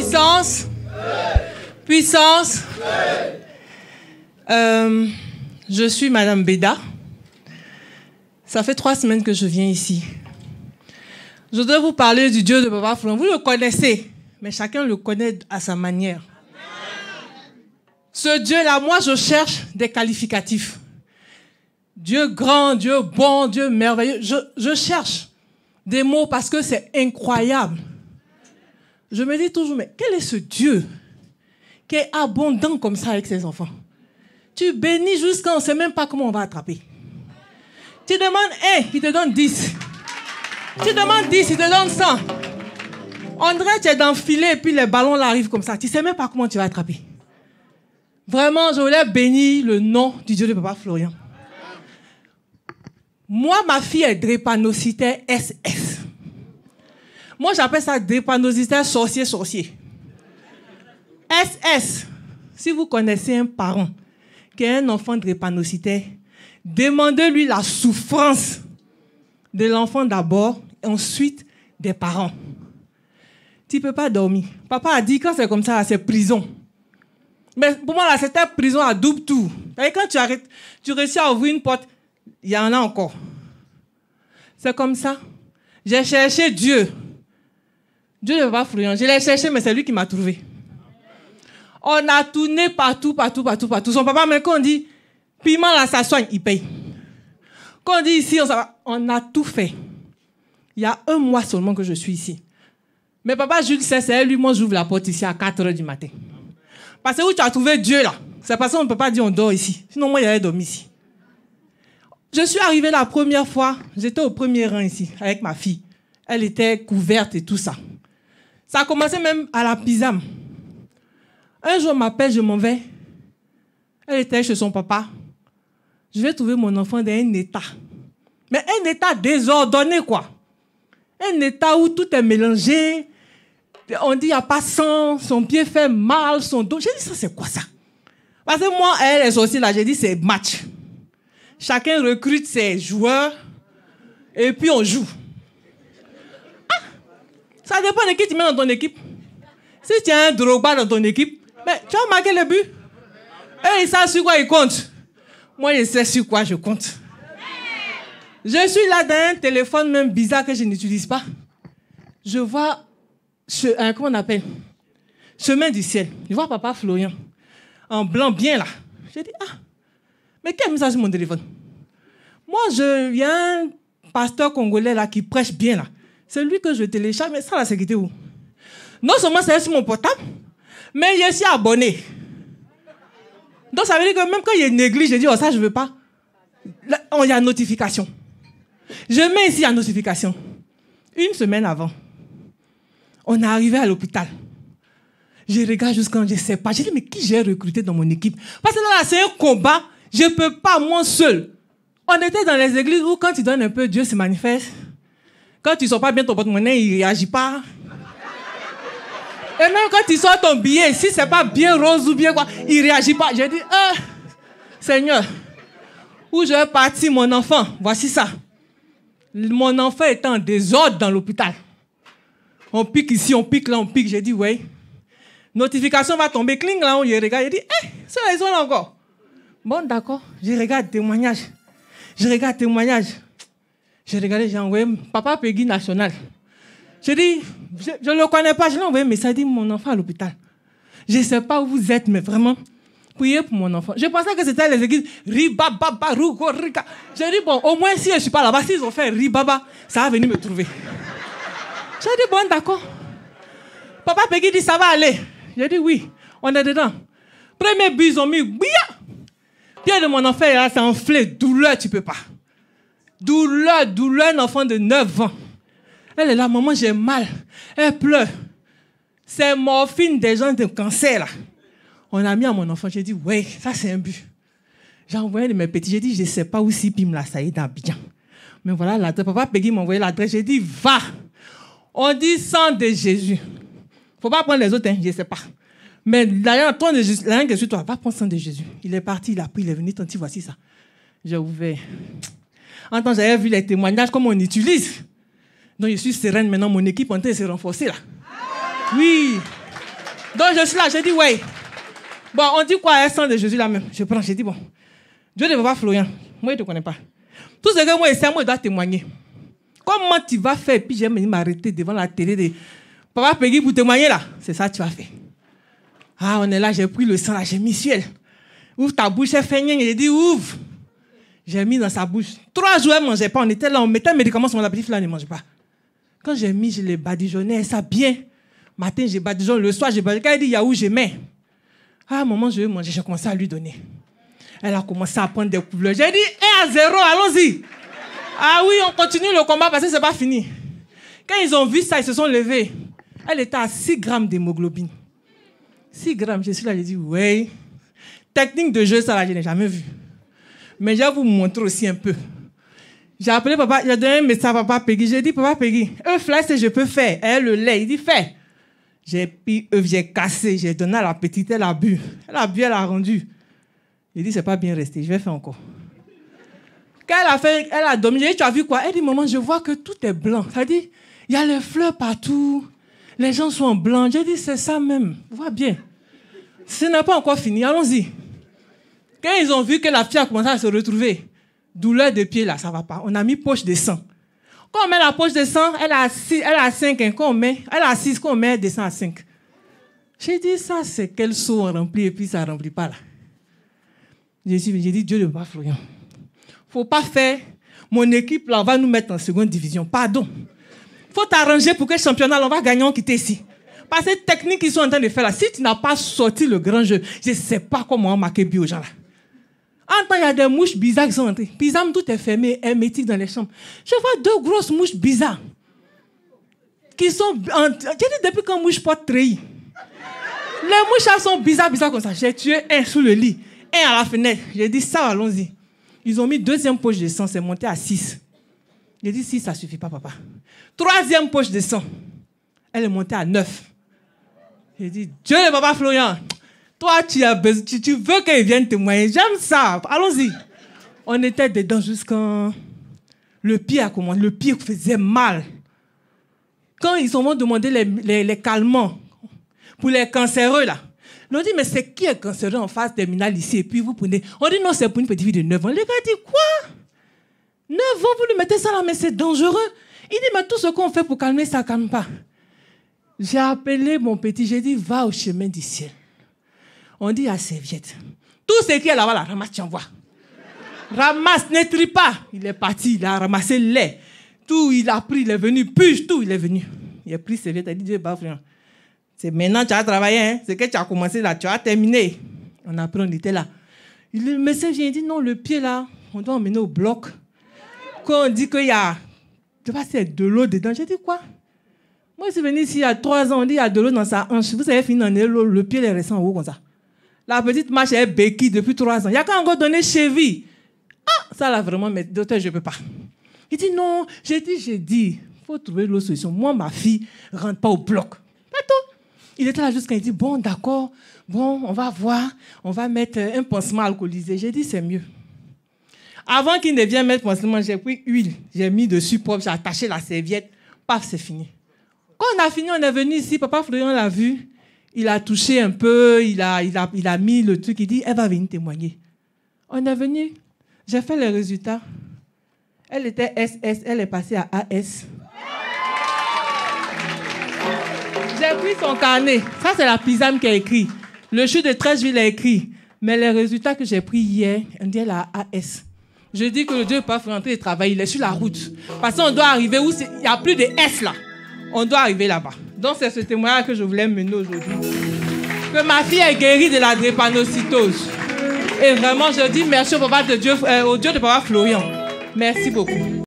Puissance Puissance euh, Je suis Madame Béda. Ça fait trois semaines que je viens ici. Je dois vous parler du Dieu de Papa Foulon. Vous le connaissez, mais chacun le connaît à sa manière. Ce Dieu-là, moi, je cherche des qualificatifs. Dieu grand, Dieu bon, Dieu merveilleux. Je, je cherche des mots parce que c'est incroyable. Je me dis toujours, mais quel est ce Dieu qui est abondant comme ça avec ses enfants Tu bénis jusqu'à on ne sait même pas comment on va attraper. Tu demandes un, il te donne 10. Tu demandes 10, il te donne 100. André, tu es dans le filet et puis les ballons arrivent comme ça. Tu ne sais même pas comment tu vas attraper. Vraiment, je voulais bénir le nom du Dieu de Papa Florian. Moi, ma fille est drépanocytaire SS. Moi, j'appelle ça dépendosité sorcier-sorcier. SS. Si vous connaissez un parent qui a un enfant drépanocytaire, demandez-lui la souffrance de l'enfant d'abord, ensuite des parents. Tu ne peux pas dormir. Papa a dit quand c'est comme ça, c'est prison. Mais pour moi, là, c'était prison à double tour. Et quand tu arrêtes, tu réussis à ouvrir une porte, il y en a encore. C'est comme ça. J'ai cherché Dieu. Dieu ne veut pas fouiller. Je l'ai cherché, mais c'est lui qui m'a trouvé. On a tourné partout, partout, partout, partout. Son papa, mais quand on dit piment là, ça soigne, il paye. Quand on dit ici, on, on a tout fait. Il y a un mois seulement que je suis ici. Mais papa Jules, c'est lui, moi, j'ouvre la porte ici à 4 h du matin. Parce que où tu as trouvé Dieu là C'est parce qu'on ne peut pas dire on dort ici. Sinon, moi, j'allais dormir ici. Je suis arrivée la première fois, j'étais au premier rang ici avec ma fille. Elle était couverte et tout ça. Ça a commencé même à la pisame. Un jour, m'appelle, je m'en vais. Elle était chez son papa. Je vais trouver mon enfant dans un état. Mais un état désordonné, quoi. Un état où tout est mélangé. On dit, il n'y a pas sang, son pied fait mal, son dos. J'ai dit, ça, c'est quoi ça? Parce que moi, elle est aussi là, j'ai dit, c'est match. Chacun recrute ses joueurs et puis on joue. Ça dépend de qui tu mets dans ton équipe. Si tu as un Drogba dans ton équipe, tu as marqué le but. Et ils savent sur quoi il compte. Moi, je sais sur quoi je compte. Je suis là dans un téléphone même bizarre que je n'utilise pas. Je vois, ce, euh, comment on appelle Chemin du ciel. Je vois papa Florian, en blanc bien là. Je dis, ah, mais quel message sur mon téléphone Moi, je viens un pasteur congolais là qui prêche bien là. C'est lui que je télécharge, mais ça, la sécurité où Non seulement c'est sur mon portable, mais je suis abonné. Donc ça veut dire que même quand il y a une néglige, je dis, oh ça, je ne veux pas. on y a notification. Je mets ici la notification. Une semaine avant, on est arrivé à l'hôpital. Je regarde jusqu'en je ne sais pas. Je dis, mais qui j'ai recruté dans mon équipe Parce que là, là c'est un combat. Je ne peux pas, moi seul. On était dans les églises où quand tu donnes un peu, Dieu se manifeste. Quand tu sors pas bien ton porte-monnaie, il réagit pas. Et même quand tu sors ton billet, si c'est pas bien rose ou bien quoi, il réagit pas. Je dit, hein, Seigneur, où je vais mon enfant, voici ça. Mon enfant est en désordre dans l'hôpital. On pique ici, on pique là, on pique. J'ai dit, ouais. Notification va tomber, cling là, on y regarde. Il dit, hé, hein, c'est ça, raison là encore. Bon, d'accord. Je regarde témoignage. Je regarde témoignage. J'ai regardé, j'ai envoyé Papa Peggy National. J'ai dit, je ne le connais pas, je l'ai envoyé, mais ça dit mon enfant à l'hôpital. Je ne sais pas où vous êtes, mais vraiment, priez pour mon enfant. Je pensais que c'était les églises Ribaba Rugo, Rika. J'ai dit, bon, au moins si je ne suis pas là-bas, s'ils ont fait Ribaba, ça va venir me trouver. J'ai dit, bon, d'accord. Papa Peggy dit, ça va aller. J'ai dit, oui, on est dedans. Premier bus, ils ont mis, Pierre de mon enfant, là, c'est enflé, douleur, tu peux pas. Douleur, douleur, un enfant de 9 ans. Elle est là, maman, j'ai mal. Elle pleure. C'est morphine des gens de cancer, là. On a mis à mon enfant, j'ai dit, ouais, ça c'est un but. J'ai envoyé mes petits, j'ai dit, je ne sais pas où si Pim est, dans bien. Mais voilà l'adresse. Papa Peggy m'a envoyé l'adresse. J'ai dit, va. On dit sang de Jésus. Faut pas prendre les autres, hein, je ne sais pas. Mais d'ailleurs, toi, de Jésus, toi, va prendre sang de Jésus. Il est parti, il a pris, il est venu, tant voici ça. J'ai ouvert. En que j'avais vu les témoignages, comment on utilise. Donc, je suis sereine maintenant. Mon équipe en train de se renforcer, là. Oui. Donc, je suis là. j'ai dit ouais. Bon, on dit quoi, elle sang de Jésus là-même. Je prends, j'ai dit bon. Dieu ne va pas Florian. Moi, je ne te connais pas. Tout ce que moi, c'est moi, je dois témoigner. Comment tu vas faire Puis, j'ai m'arrêter devant la télé de Papa Peggy pour témoigner, là. C'est ça que tu as fait. Ah, on est là, j'ai pris le sang, là, j'ai mis ciel. Ouvre ta bouche, elle fait J'ai dit, ouvre. J'ai mis dans sa bouche. Trois jours, elle ne mangeait pas. On était là, on mettait un médicament sur mon appétit, là, elle ne mangeait pas. Quand j'ai mis, je l'ai badigeonné, ça bien. Matin, j'ai badigeonné, le soir, j'ai badigeonné. Quand elle dit Yahoo, j'aimais. Ah, maman, je veux manger, j'ai commencé à lui donner. Elle a commencé à prendre des couleurs. J'ai dit 1 à 0, allons-y. Ah oui, on continue le combat parce que c'est pas fini. Quand ils ont vu ça, ils se sont levés. Elle était à 6 grammes d'hémoglobine. 6 grammes, je suis là, j'ai dit, oui Technique de jeu, ça je n'ai jamais vu. Mais je vais vous montrer aussi un peu. J'ai appelé papa, j'ai donné un message à papa Peggy. J'ai dit, papa Peggy, Un là, c'est je peux faire. Elle hein, le lait. Il dit, fais. J'ai pris j'ai cassé, j'ai donné à la petite, elle a bu. Elle a bu, elle a rendu. Il dit, c'est pas bien resté, je vais faire encore. Quand elle a fait, elle a dormi, j'ai dit, tu as vu quoi Elle dit, maman, je vois que tout est blanc. Ça dit, il y a les fleurs partout, les gens sont blancs. J'ai dit, c'est ça même, vois bien. Ce n'est pas encore fini, allons-y. Quand ils ont vu que la fille a commencé à se retrouver, douleur de pied là, ça va pas. On a mis poche de sang. Quand on met la poche de sang, elle a, elle a 5, hein. quand on met, elle a 6, quand on met, elle descend à 5. J'ai dit, ça, c'est quel saut on remplit et puis ça ne remplit pas là. J'ai dit, Dieu ne pas Il faut pas faire, mon équipe là, on va nous mettre en seconde division. Pardon. faut t'arranger pour que le championnat, là, on va gagner, on quitte ici. Parce que technique qu'ils sont en train de faire là, si tu n'as pas sorti le grand jeu, je ne sais pas comment on marquer bio aux gens là il y a des mouches bizarres qui sont entrées, puis tout est fermé, hermétique dans les chambres. Je vois deux grosses mouches bizarres qui sont. En... J'ai dit depuis quand mouche porte treillis. Les mouches, elles sont bizarres, bizarres comme ça. J'ai tué un sous le lit, un à la fenêtre. J'ai dit, ça, allons-y. Ils ont mis deuxième poche de sang, c'est monté à six. J'ai dit, si, ça suffit pas, papa. Troisième poche de sang, elle est montée à neuf. J'ai dit, Dieu, papa Florian, toi, tu, veux qu'ils viennent témoigner. J'aime ça. Allons-y. On était dedans jusqu'à... Le pire a commencé. Le pire faisait mal. Quand ils ont demandé les, les, calmants pour les cancéreux, là, ils ont dit Mais c'est qui est cancéreux en phase terminale ici Et puis vous prenez. On dit Non, c'est pour une petite fille de 9 ans. Le gars dit Quoi 9 ans, vous lui mettez ça là, mais c'est dangereux. Il dit Mais tout ce qu'on fait pour calmer, ça ne calme pas. J'ai appelé mon petit, j'ai dit Va au chemin du ciel on dit à ah, serviette. Tout ce qui est là-bas, ramasse, tu envoies. Ramasse, ne pas. Il est parti, il a ramassé le lait. Tout, il a pris, il est venu, puge, tout, il est venu. Il a pris serviette, il a dit, Dieu, bah, C'est maintenant que tu as travaillé, hein. c'est que tu as commencé là, tu as terminé. On a pris, on était là. Le monsieur vient dit, non, le pied là, on doit emmener au bloc. Quand on dit qu'il y a de l'eau dedans, j'ai dit quoi Moi, je suis venu ici il y a trois ans, on dit il y a de l'eau dans sa hanche. Vous savez fini le pied est resté en haut comme ça. La petite marche, est béquille depuis trois ans. Il y a qu'à encore donné cheville. Ah, ça là vraiment, mais docteur, je ne peux pas. Il dit non, j'ai dit, j'ai dit, il faut trouver l'autre solution. Moi, ma fille ne rentre pas au bloc. Pas Il était là jusqu'à il dit bon, d'accord, bon, on va voir, on va mettre euh, un pansement alcoolisé. J'ai dit c'est mieux. Avant qu'il ne vienne mettre pansement, j'ai pris huile, j'ai mis dessus propre, j'ai attaché la serviette. Paf, c'est fini. Quand on a fini, on est venu ici, papa Florian l'a vu il a touché un peu, il a, mis le truc, il dit, elle va venir témoigner. On est venu, j'ai fait les résultats. Elle était SS, elle est passée à AS. J'ai pris son carnet. Ça, c'est la pisame qui a écrit. Le chou de 13 villes a écrit. Mais les résultats que j'ai pris hier, on dit la AS. Je dis que le Dieu peut faire rentrer et travailler. Il est sur la route. Parce qu'on doit arriver où il n'y a plus de S là. On doit arriver là-bas. Donc c'est ce témoignage que je voulais mener aujourd'hui. Que ma fille est guérie de la drépanocytose. Et vraiment, je dis merci au, papa de Dieu, euh, au Dieu de Papa Florian. Merci beaucoup.